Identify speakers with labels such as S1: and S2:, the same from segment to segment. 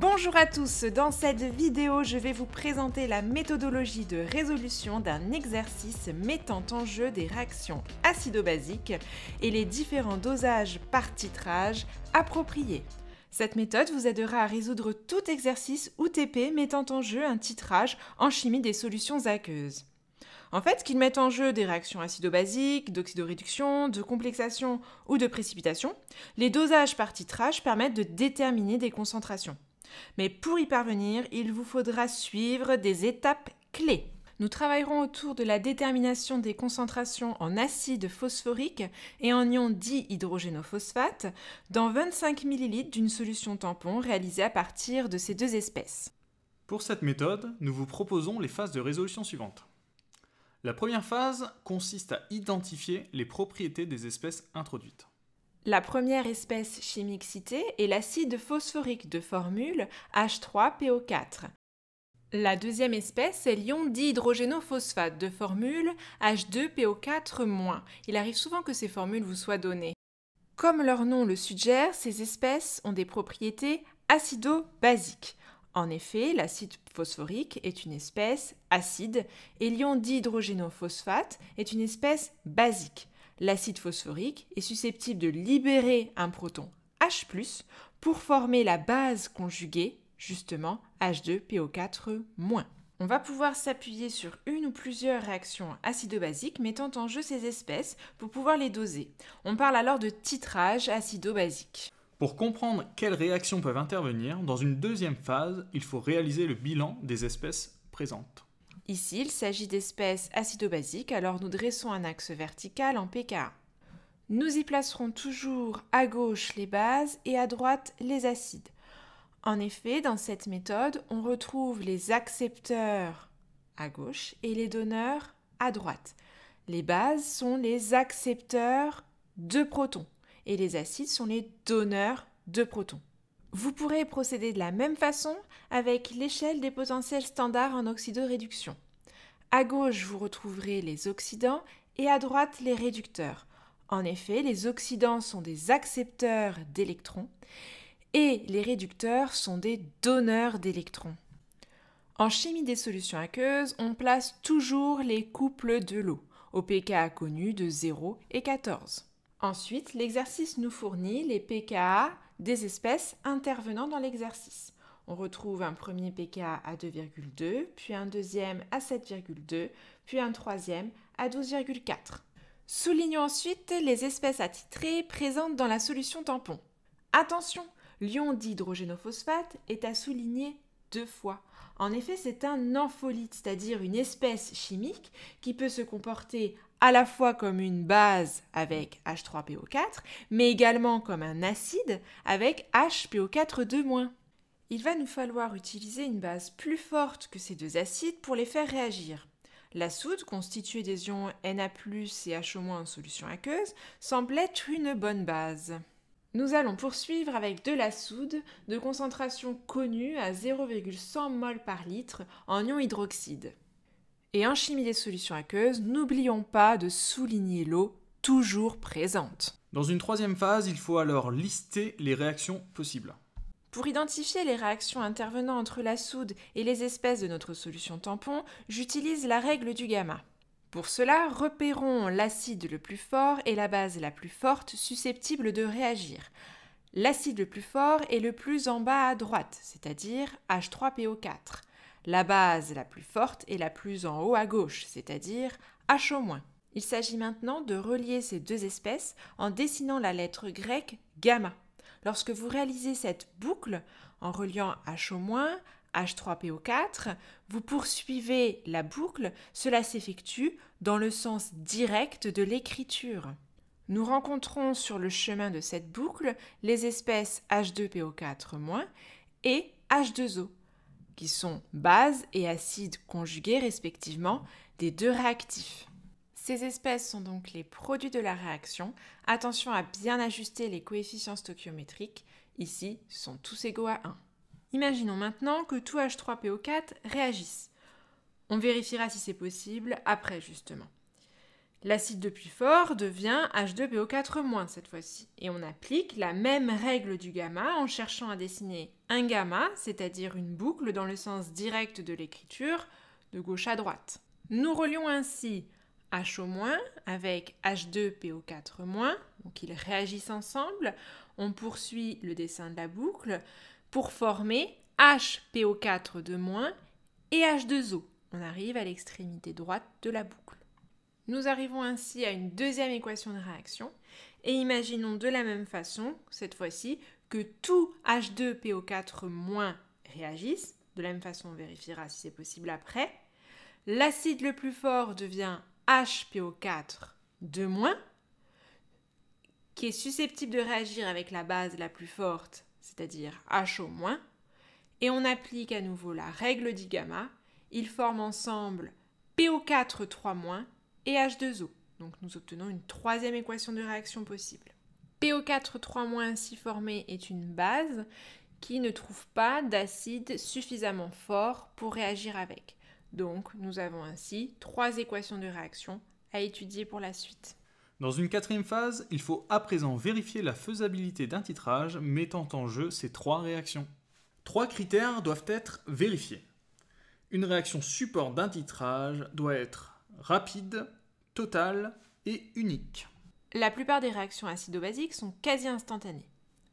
S1: Bonjour à tous, dans cette vidéo je vais vous présenter la méthodologie de résolution d'un exercice mettant en jeu des réactions acido-basiques et les différents dosages par titrage appropriés. Cette méthode vous aidera à résoudre tout exercice ou TP mettant en jeu un titrage en chimie des solutions aqueuses. En fait, qu'ils mettent en jeu des réactions acido-basiques, d'oxydoréduction, de complexation ou de précipitation, les dosages par titrage permettent de déterminer des concentrations. Mais pour y parvenir, il vous faudra suivre des étapes clés. Nous travaillerons autour de la détermination des concentrations en acide phosphorique et en ion dihydrogénophosphate dans 25 ml d'une solution tampon réalisée à partir de ces deux espèces.
S2: Pour cette méthode, nous vous proposons les phases de résolution suivantes. La première phase consiste à identifier les propriétés des espèces introduites.
S1: La première espèce chimique citée est l'acide phosphorique de formule H3PO4. La deuxième espèce est l'ion dihydrogénophosphate de formule H2PO4-. Il arrive souvent que ces formules vous soient données. Comme leur nom le suggère, ces espèces ont des propriétés acido-basiques. En effet, l'acide phosphorique est une espèce acide et l'ion dihydrogénophosphate est une espèce basique l'acide phosphorique est susceptible de libérer un proton H ⁇ pour former la base conjuguée, justement H2PO4-. On va pouvoir s'appuyer sur une ou plusieurs réactions acido-basiques mettant en jeu ces espèces pour pouvoir les doser. On parle alors de titrage acido-basique.
S2: Pour comprendre quelles réactions peuvent intervenir, dans une deuxième phase, il faut réaliser le bilan des espèces présentes.
S1: Ici, il s'agit d'espèces acido-basiques, alors nous dressons un axe vertical en pKa. Nous y placerons toujours à gauche les bases et à droite les acides. En effet, dans cette méthode, on retrouve les accepteurs à gauche et les donneurs à droite. Les bases sont les accepteurs de protons et les acides sont les donneurs de protons. Vous pourrez procéder de la même façon avec l'échelle des potentiels standards en oxydoréduction. À gauche, vous retrouverez les oxydants et à droite, les réducteurs. En effet, les oxydants sont des accepteurs d'électrons et les réducteurs sont des donneurs d'électrons. En chimie des solutions aqueuses, on place toujours les couples de l'eau, au pKa connu de 0 et 14. Ensuite, l'exercice nous fournit les pKa des espèces intervenant dans l'exercice. On retrouve un premier pK à 2,2, puis un deuxième à 7,2, puis un troisième à 12,4. Soulignons ensuite les espèces attitrées présentes dans la solution tampon. Attention, l'ion d'hydrogénophosphate est à souligner deux fois. En effet, c'est un ampholyte, c'est-à-dire une espèce chimique qui peut se comporter à la fois comme une base avec H3PO4, mais également comme un acide avec HPO4- il va nous falloir utiliser une base plus forte que ces deux acides pour les faire réagir. La soude, constituée des ions Na+, et H- en solution aqueuse, semble être une bonne base. Nous allons poursuivre avec de la soude de concentration connue à 0,100 mol par litre en ion hydroxyde. Et en chimie des solutions aqueuses, n'oublions pas de souligner l'eau toujours présente.
S2: Dans une troisième phase, il faut alors lister les réactions possibles.
S1: Pour identifier les réactions intervenant entre la soude et les espèces de notre solution tampon, j'utilise la règle du gamma. Pour cela, repérons l'acide le plus fort et la base la plus forte susceptible de réagir. L'acide le plus fort est le plus en bas à droite, c'est-à-dire H3PO4. La base la plus forte est la plus en haut à gauche, c'est-à-dire HO-. Il s'agit maintenant de relier ces deux espèces en dessinant la lettre grecque gamma Lorsque vous réalisez cette boucle en reliant H au H3PO4, vous poursuivez la boucle, cela s'effectue dans le sens direct de l'écriture. Nous rencontrons sur le chemin de cette boucle les espèces H2PO4- et H2O, qui sont base et acide conjugués respectivement des deux réactifs. Ces espèces sont donc les produits de la réaction. Attention à bien ajuster les coefficients stoichiométriques. Ici, sont tous égaux à 1. Imaginons maintenant que tout H3PO4 réagisse. On vérifiera si c'est possible après justement. L'acide puits fort devient H2PO4- cette fois-ci. Et on applique la même règle du gamma en cherchant à dessiner un gamma, c'est-à-dire une boucle dans le sens direct de l'écriture, de gauche à droite. Nous relions ainsi H au avec H2PO4-, donc ils réagissent ensemble. On poursuit le dessin de la boucle pour former HPO4 et H2O. On arrive à l'extrémité droite de la boucle. Nous arrivons ainsi à une deuxième équation de réaction et imaginons de la même façon, cette fois-ci, que tout H2PO4- réagisse. De la même façon, on vérifiera si c'est possible après. L'acide le plus fort devient HPO4 2- qui est susceptible de réagir avec la base la plus forte, c'est-à-dire HO-, et on applique à nouveau la règle d'Igamma, ils forment ensemble PO4 3- et H2O. Donc nous obtenons une troisième équation de réaction possible. PO4 3- ainsi formé est une base qui ne trouve pas d'acide suffisamment fort pour réagir avec. Donc nous avons ainsi trois équations de réaction à étudier pour la suite.
S2: Dans une quatrième phase, il faut à présent vérifier la faisabilité d'un titrage mettant en jeu ces trois réactions. Trois critères doivent être vérifiés. Une réaction support d'un titrage doit être rapide, totale et unique.
S1: La plupart des réactions acido-basiques sont quasi instantanées.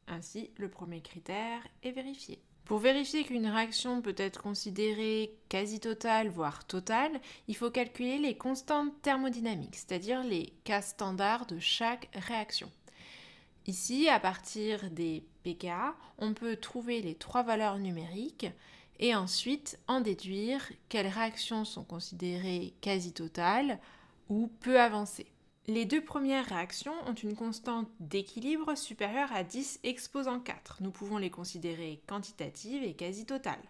S1: Ainsi, le premier critère est vérifié. Pour vérifier qu'une réaction peut être considérée quasi totale, voire totale, il faut calculer les constantes thermodynamiques, c'est-à-dire les cas standards de chaque réaction. Ici, à partir des pKa, on peut trouver les trois valeurs numériques et ensuite en déduire quelles réactions sont considérées quasi totales ou peu avancées. Les deux premières réactions ont une constante d'équilibre supérieure à 10 exposant 4. Nous pouvons les considérer quantitatives et quasi totales.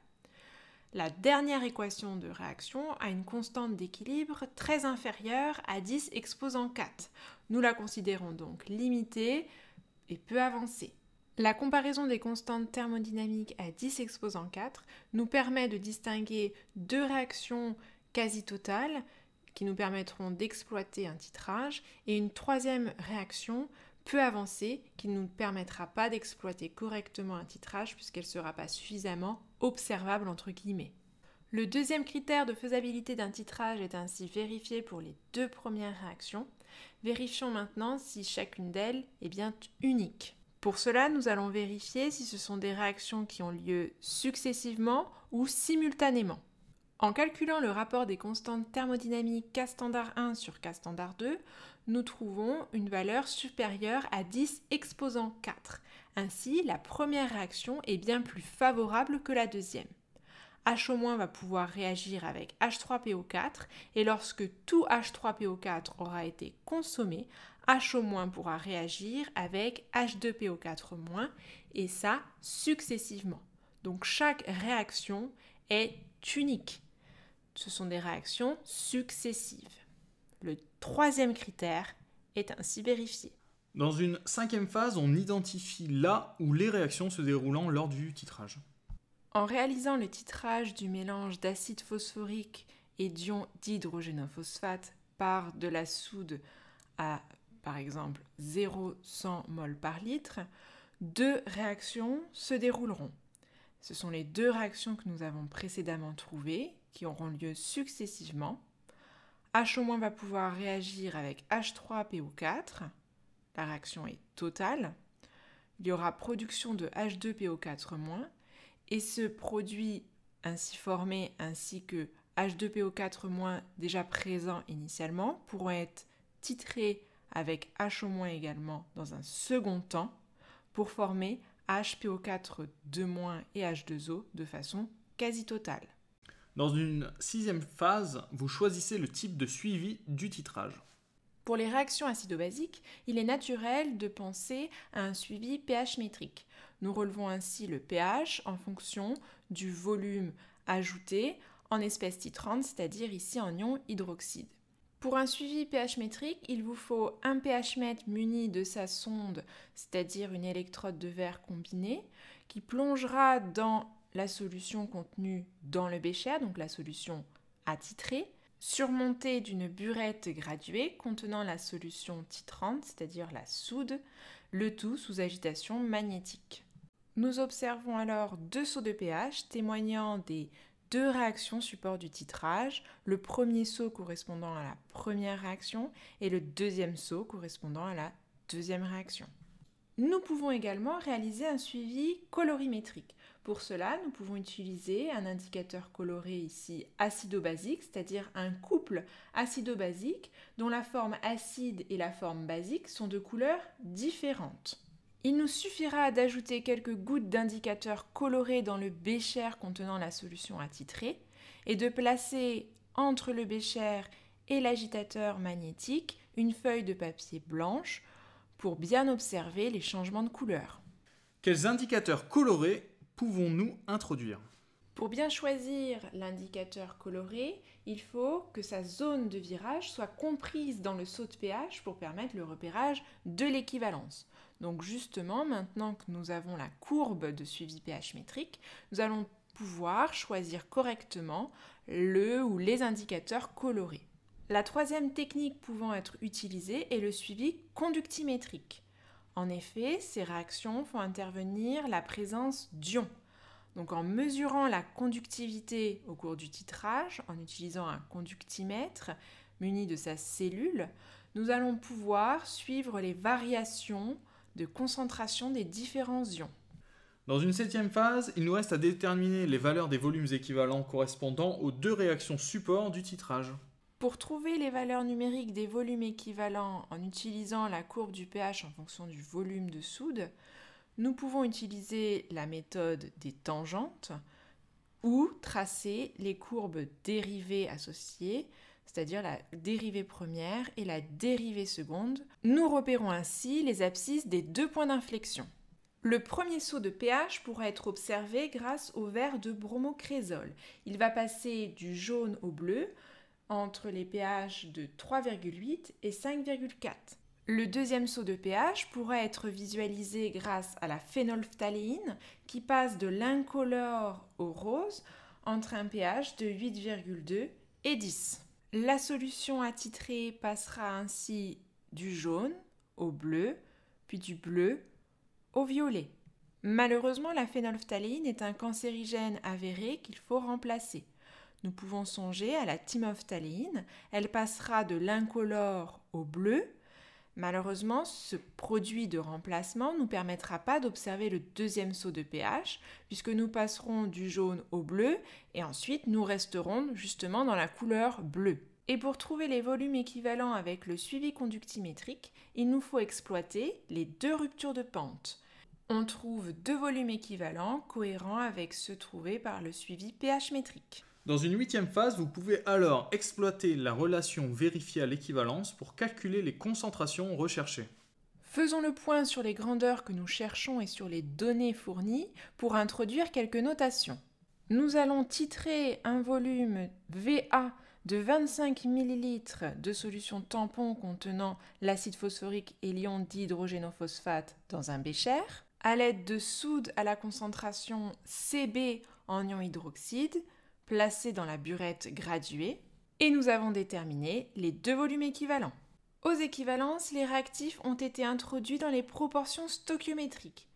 S1: La dernière équation de réaction a une constante d'équilibre très inférieure à 10 exposant 4. Nous la considérons donc limitée et peu avancée. La comparaison des constantes thermodynamiques à 10 exposant 4 nous permet de distinguer deux réactions quasi totales qui nous permettront d'exploiter un titrage et une troisième réaction peu avancée qui ne nous permettra pas d'exploiter correctement un titrage puisqu'elle ne sera pas suffisamment observable entre guillemets. Le deuxième critère de faisabilité d'un titrage est ainsi vérifié pour les deux premières réactions. Vérifions maintenant si chacune d'elles est bien unique. Pour cela, nous allons vérifier si ce sont des réactions qui ont lieu successivement ou simultanément. En calculant le rapport des constantes thermodynamiques K standard 1 sur K standard 2, nous trouvons une valeur supérieure à 10 exposant 4. Ainsi, la première réaction est bien plus favorable que la deuxième. H- va pouvoir réagir avec H3PO4 et lorsque tout H3PO4 aura été consommé, H- pourra réagir avec H2PO4- et ça successivement. Donc chaque réaction est unique. Ce sont des réactions successives. Le troisième critère est ainsi vérifié.
S2: Dans une cinquième phase, on identifie là où les réactions se déroulant lors du titrage.
S1: En réalisant le titrage du mélange d'acide phosphorique et d'ions phosphate par de la soude à, par exemple, 0,100 mol par litre, deux réactions se dérouleront. Ce sont les deux réactions que nous avons précédemment trouvées, qui auront lieu successivement. H- va pouvoir réagir avec H3PO4. La réaction est totale. Il y aura production de H2PO4- et ce produit ainsi formé ainsi que H2PO4- déjà présent initialement pourront être titrés avec HO- également dans un second temps pour former HPO4 2- et H2O de façon quasi totale.
S2: Dans une sixième phase, vous choisissez le type de suivi du titrage.
S1: Pour les réactions acido-basiques, il est naturel de penser à un suivi pH métrique. Nous relevons ainsi le pH en fonction du volume ajouté en espèce titrante, c'est-à-dire ici en ion hydroxyde. Pour un suivi pH métrique, il vous faut un pH mètre muni de sa sonde, c'est-à-dire une électrode de verre combinée, qui plongera dans la solution contenue dans le bécher, donc la solution attitrée, surmontée d'une burette graduée contenant la solution titrante, c'est-à-dire la soude, le tout sous agitation magnétique. Nous observons alors deux sauts de pH témoignant des deux réactions support du titrage, le premier saut correspondant à la première réaction et le deuxième saut correspondant à la deuxième réaction. Nous pouvons également réaliser un suivi colorimétrique. Pour cela, nous pouvons utiliser un indicateur coloré ici acido-basique, c'est-à-dire un couple acido-basique dont la forme acide et la forme basique sont de couleurs différentes. Il nous suffira d'ajouter quelques gouttes d'indicateurs colorés dans le bécher contenant la solution attitrée et de placer entre le bécher et l'agitateur magnétique une feuille de papier blanche pour bien observer les changements de couleur.
S2: Quels indicateurs colorés pouvons-nous introduire
S1: Pour bien choisir l'indicateur coloré, il faut que sa zone de virage soit comprise dans le saut de pH pour permettre le repérage de l'équivalence. Donc justement, maintenant que nous avons la courbe de suivi pH métrique, nous allons pouvoir choisir correctement le ou les indicateurs colorés. La troisième technique pouvant être utilisée est le suivi conductimétrique. En effet, ces réactions font intervenir la présence d'ions. Donc en mesurant la conductivité au cours du titrage, en utilisant un conductimètre muni de sa cellule, nous allons pouvoir suivre les variations de concentration des différents ions.
S2: Dans une septième phase, il nous reste à déterminer les valeurs des volumes équivalents correspondant aux deux réactions supports du titrage.
S1: Pour trouver les valeurs numériques des volumes équivalents en utilisant la courbe du pH en fonction du volume de soude, nous pouvons utiliser la méthode des tangentes ou tracer les courbes dérivées associées, c'est-à-dire la dérivée première et la dérivée seconde. Nous repérons ainsi les abscisses des deux points d'inflexion. Le premier saut de pH pourra être observé grâce au verre de bromocrésol. Il va passer du jaune au bleu, entre les pH de 3,8 et 5,4. Le deuxième saut de pH pourra être visualisé grâce à la phénolphtaléine qui passe de l'incolore au rose entre un pH de 8,2 et 10. La solution attitrée passera ainsi du jaune au bleu, puis du bleu au violet. Malheureusement, la phénolphtaléine est un cancérigène avéré qu'il faut remplacer. Nous pouvons songer à la thymophtaline. Elle passera de l'incolore au bleu. Malheureusement, ce produit de remplacement ne nous permettra pas d'observer le deuxième saut de pH, puisque nous passerons du jaune au bleu et ensuite nous resterons justement dans la couleur bleue. Et pour trouver les volumes équivalents avec le suivi conductimétrique, il nous faut exploiter les deux ruptures de pente. On trouve deux volumes équivalents cohérents avec ceux trouvés par le suivi pH métrique.
S2: Dans une huitième phase, vous pouvez alors exploiter la relation vérifiée à l'équivalence pour calculer les concentrations recherchées.
S1: Faisons le point sur les grandeurs que nous cherchons et sur les données fournies pour introduire quelques notations. Nous allons titrer un volume VA de 25 ml de solution tampon contenant l'acide phosphorique et l'ion d'hydrogénophosphate dans un bécher à l'aide de soude à la concentration CB en ion hydroxyde placés dans la burette graduée, et nous avons déterminé les deux volumes équivalents. Aux équivalences, les réactifs ont été introduits dans les proportions stoichiométriques.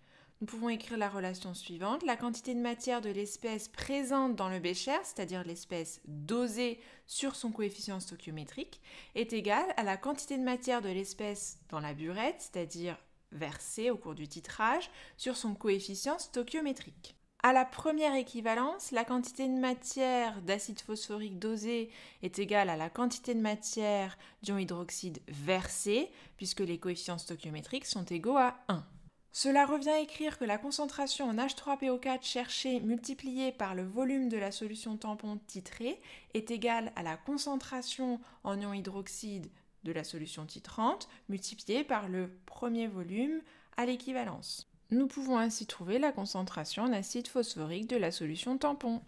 S1: Nous pouvons écrire la relation suivante. La quantité de matière de l'espèce présente dans le bécher, c'est-à-dire l'espèce dosée sur son coefficient stoichiométrique, est égale à la quantité de matière de l'espèce dans la burette, c'est-à-dire versée au cours du titrage, sur son coefficient stoichiométrique. À la première équivalence, la quantité de matière d'acide phosphorique dosé est égale à la quantité de matière d'ion hydroxyde versé, puisque les coefficients stoichiométriques sont égaux à 1. Cela revient à écrire que la concentration en H3PO4 cherchée multipliée par le volume de la solution tampon titrée est égale à la concentration en ion hydroxyde de la solution titrante multipliée par le premier volume à l'équivalence. Nous pouvons ainsi trouver la concentration en acide phosphorique de la solution tampon.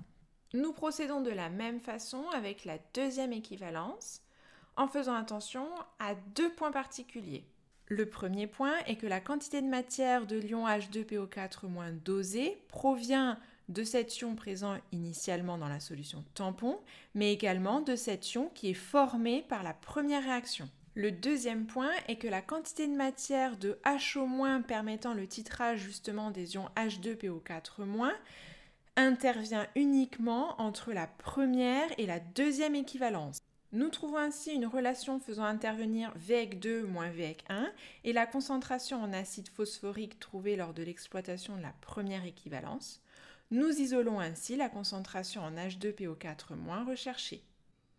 S1: Nous procédons de la même façon avec la deuxième équivalence en faisant attention à deux points particuliers. Le premier point est que la quantité de matière de l'ion H2PO4- dosé provient de cet ion présent initialement dans la solution tampon, mais également de cet ion qui est formé par la première réaction. Le deuxième point est que la quantité de matière de HO- permettant le titrage justement des ions H2PO4- intervient uniquement entre la première et la deuxième équivalence. Nous trouvons ainsi une relation faisant intervenir VEC2 moins VEC1 et la concentration en acide phosphorique trouvée lors de l'exploitation de la première équivalence. Nous isolons ainsi la concentration en H2PO4- recherchée.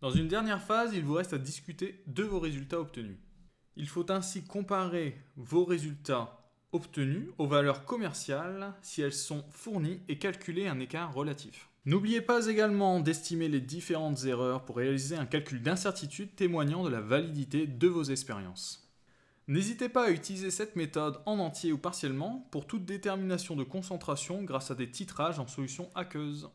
S2: Dans une dernière phase, il vous reste à discuter de vos résultats obtenus. Il faut ainsi comparer vos résultats obtenus aux valeurs commerciales si elles sont fournies et calculer un écart relatif. N'oubliez pas également d'estimer les différentes erreurs pour réaliser un calcul d'incertitude témoignant de la validité de vos expériences. N'hésitez pas à utiliser cette méthode en entier ou partiellement pour toute détermination de concentration grâce à des titrages en solution aqueuse.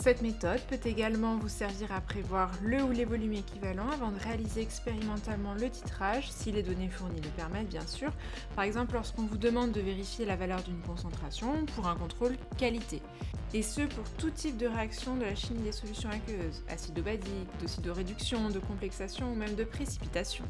S1: Cette méthode peut également vous servir à prévoir le ou les volumes équivalents avant de réaliser expérimentalement le titrage, si les données fournies le permettent bien sûr, par exemple lorsqu'on vous demande de vérifier la valeur d'une concentration pour un contrôle qualité. Et ce pour tout type de réaction de la chimie des solutions aqueuses, acido-basique, d'oxydoréduction, de complexation ou même de précipitation.